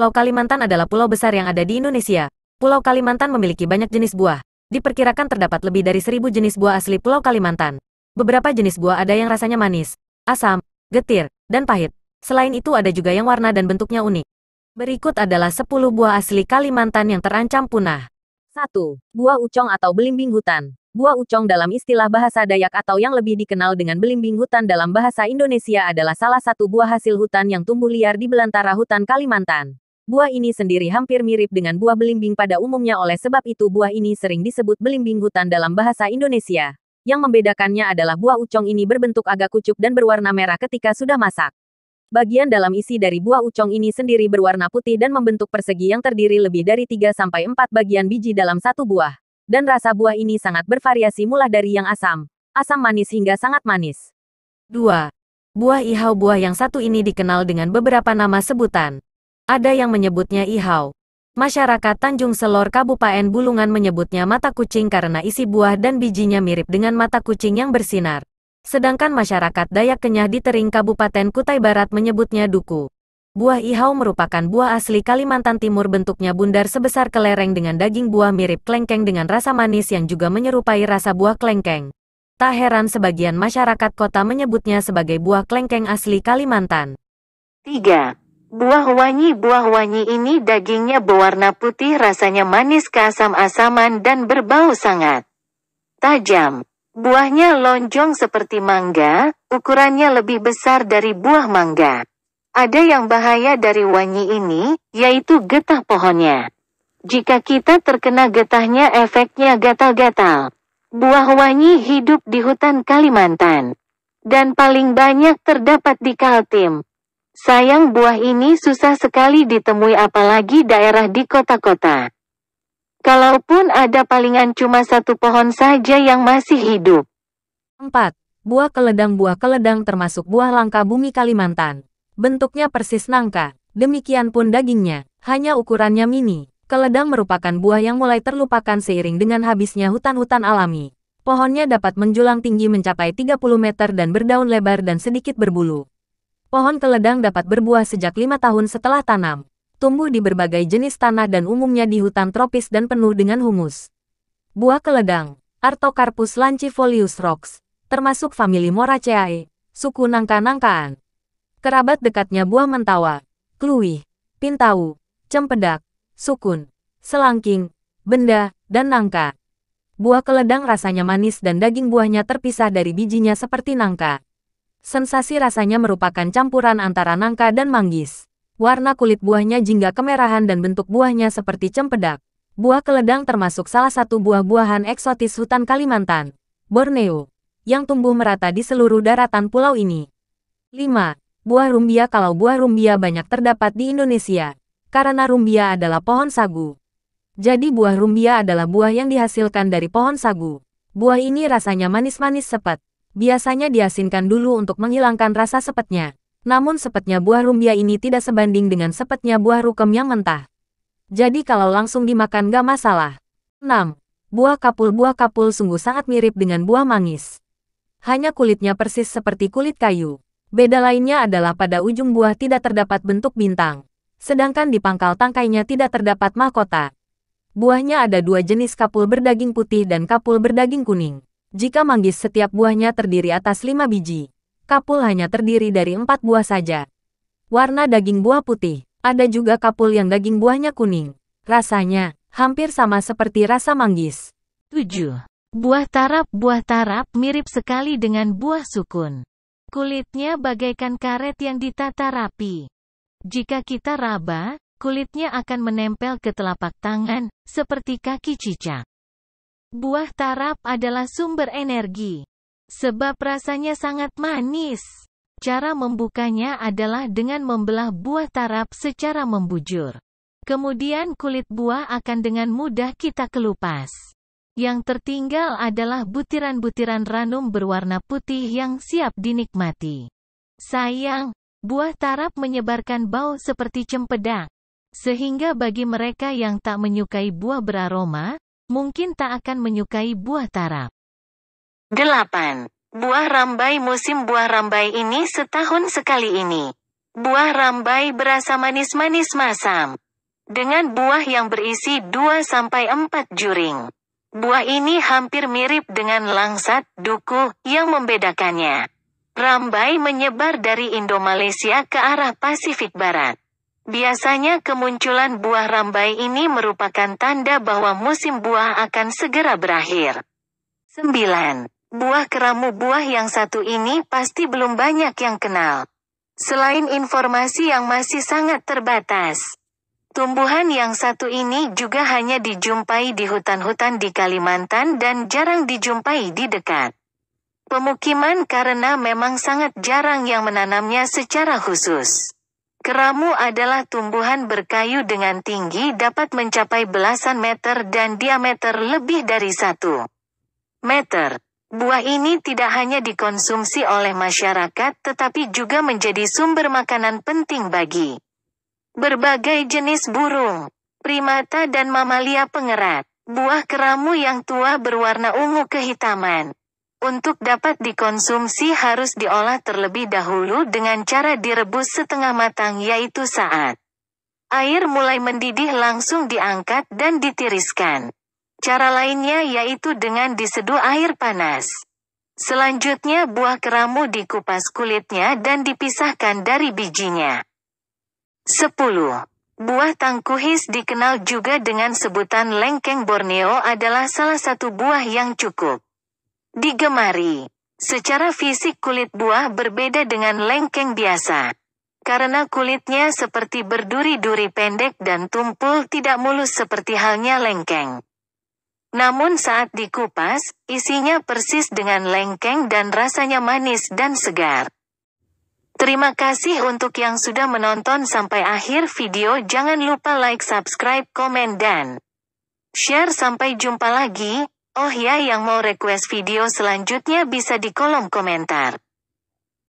Pulau Kalimantan adalah pulau besar yang ada di Indonesia. Pulau Kalimantan memiliki banyak jenis buah. Diperkirakan terdapat lebih dari seribu jenis buah asli Pulau Kalimantan. Beberapa jenis buah ada yang rasanya manis, asam, getir, dan pahit. Selain itu ada juga yang warna dan bentuknya unik. Berikut adalah 10 buah asli Kalimantan yang terancam punah. 1. Buah ucong atau belimbing hutan. Buah ucong dalam istilah bahasa Dayak atau yang lebih dikenal dengan belimbing hutan dalam bahasa Indonesia adalah salah satu buah hasil hutan yang tumbuh liar di belantara hutan Kalimantan. Buah ini sendiri hampir mirip dengan buah belimbing pada umumnya oleh sebab itu buah ini sering disebut belimbing hutan dalam bahasa Indonesia. Yang membedakannya adalah buah ucong ini berbentuk agak kucuk dan berwarna merah ketika sudah masak. Bagian dalam isi dari buah ucong ini sendiri berwarna putih dan membentuk persegi yang terdiri lebih dari 3 sampai 4 bagian biji dalam satu buah. Dan rasa buah ini sangat bervariasi mulai dari yang asam, asam manis hingga sangat manis. 2. Buah ihau buah yang satu ini dikenal dengan beberapa nama sebutan. Ada yang menyebutnya ihau. Masyarakat Tanjung Selor Kabupaten Bulungan menyebutnya mata kucing karena isi buah dan bijinya mirip dengan mata kucing yang bersinar. Sedangkan masyarakat Dayak Kenyah di Tering Kabupaten Kutai Barat menyebutnya duku. Buah ihau merupakan buah asli Kalimantan Timur bentuknya bundar sebesar kelereng dengan daging buah mirip klengkeng dengan rasa manis yang juga menyerupai rasa buah klengkeng. Tak heran sebagian masyarakat kota menyebutnya sebagai buah klengkeng asli Kalimantan. 3. Buah wangi, Buah wangi ini dagingnya berwarna putih rasanya manis keasam-asaman dan berbau sangat tajam. Buahnya lonjong seperti mangga, ukurannya lebih besar dari buah mangga. Ada yang bahaya dari wangi ini, yaitu getah pohonnya. Jika kita terkena getahnya efeknya gatal-gatal. Buah wangi hidup di hutan Kalimantan. Dan paling banyak terdapat di Kaltim, Sayang buah ini susah sekali ditemui apalagi daerah di kota-kota. Kalaupun ada palingan cuma satu pohon saja yang masih hidup. 4. Buah keledang Buah keledang termasuk buah langka bumi Kalimantan. Bentuknya persis nangka, demikian pun dagingnya, hanya ukurannya mini. Keledang merupakan buah yang mulai terlupakan seiring dengan habisnya hutan-hutan alami. Pohonnya dapat menjulang tinggi mencapai 30 meter dan berdaun lebar dan sedikit berbulu. Pohon keledang dapat berbuah sejak lima tahun setelah tanam. Tumbuh di berbagai jenis tanah dan umumnya di hutan tropis dan penuh dengan humus. Buah keledang, Artocarpus lancifolius rox, termasuk famili Moraceae, suku nangka-nangkaan. Kerabat dekatnya buah mentawa, kluih, pintau, cempedak, sukun, selangking, benda, dan nangka. Buah keledang rasanya manis dan daging buahnya terpisah dari bijinya seperti nangka. Sensasi rasanya merupakan campuran antara nangka dan manggis. Warna kulit buahnya jingga kemerahan dan bentuk buahnya seperti cempedak. Buah keledang termasuk salah satu buah-buahan eksotis hutan Kalimantan, Borneo, yang tumbuh merata di seluruh daratan pulau ini. 5. Buah rumbia Kalau buah rumbia banyak terdapat di Indonesia, karena rumbia adalah pohon sagu. Jadi buah rumbia adalah buah yang dihasilkan dari pohon sagu. Buah ini rasanya manis-manis sepet, Biasanya diasinkan dulu untuk menghilangkan rasa sepetnya. Namun sepetnya buah rumbia ini tidak sebanding dengan sepetnya buah rukem yang mentah. Jadi kalau langsung dimakan gak masalah. 6. Buah kapul Buah kapul sungguh sangat mirip dengan buah mangis. Hanya kulitnya persis seperti kulit kayu. Beda lainnya adalah pada ujung buah tidak terdapat bentuk bintang. Sedangkan di pangkal tangkainya tidak terdapat mahkota. Buahnya ada dua jenis kapul berdaging putih dan kapul berdaging kuning. Jika manggis setiap buahnya terdiri atas lima biji, kapul hanya terdiri dari empat buah saja. Warna daging buah putih, ada juga kapul yang daging buahnya kuning. Rasanya, hampir sama seperti rasa manggis. 7. Buah tarap Buah tarap mirip sekali dengan buah sukun. Kulitnya bagaikan karet yang ditata rapi. Jika kita raba, kulitnya akan menempel ke telapak tangan, seperti kaki cicak. Buah tarap adalah sumber energi. Sebab rasanya sangat manis. Cara membukanya adalah dengan membelah buah tarap secara membujur. Kemudian kulit buah akan dengan mudah kita kelupas. Yang tertinggal adalah butiran-butiran ranum berwarna putih yang siap dinikmati. Sayang, buah tarap menyebarkan bau seperti cempedak. Sehingga bagi mereka yang tak menyukai buah beraroma, mungkin tak akan menyukai buah tarap. 8. Buah rambai musim buah rambai ini setahun sekali ini. Buah rambai berasa manis-manis masam. Dengan buah yang berisi 2-4 juring. Buah ini hampir mirip dengan langsat, duku, yang membedakannya. Rambai menyebar dari Indo Malaysia ke arah Pasifik Barat. Biasanya kemunculan buah rambai ini merupakan tanda bahwa musim buah akan segera berakhir. 9. Buah keramu buah yang satu ini pasti belum banyak yang kenal. Selain informasi yang masih sangat terbatas, tumbuhan yang satu ini juga hanya dijumpai di hutan-hutan di Kalimantan dan jarang dijumpai di dekat pemukiman karena memang sangat jarang yang menanamnya secara khusus. Keramu adalah tumbuhan berkayu dengan tinggi dapat mencapai belasan meter dan diameter lebih dari satu meter. Buah ini tidak hanya dikonsumsi oleh masyarakat tetapi juga menjadi sumber makanan penting bagi berbagai jenis burung, primata dan mamalia pengerat. Buah keramu yang tua berwarna ungu kehitaman untuk dapat dikonsumsi harus diolah terlebih dahulu dengan cara direbus setengah matang yaitu saat air mulai mendidih langsung diangkat dan ditiriskan. Cara lainnya yaitu dengan diseduh air panas. Selanjutnya buah keramu dikupas kulitnya dan dipisahkan dari bijinya. 10. Buah tangkuhis dikenal juga dengan sebutan lengkeng Borneo adalah salah satu buah yang cukup digemari. Secara fisik kulit buah berbeda dengan lengkeng biasa. Karena kulitnya seperti berduri-duri pendek dan tumpul tidak mulus seperti halnya lengkeng. Namun saat dikupas, isinya persis dengan lengkeng dan rasanya manis dan segar. Terima kasih untuk yang sudah menonton sampai akhir video. Jangan lupa like, subscribe, komen, dan share. Sampai jumpa lagi. Oh ya yang mau request video selanjutnya bisa di kolom komentar.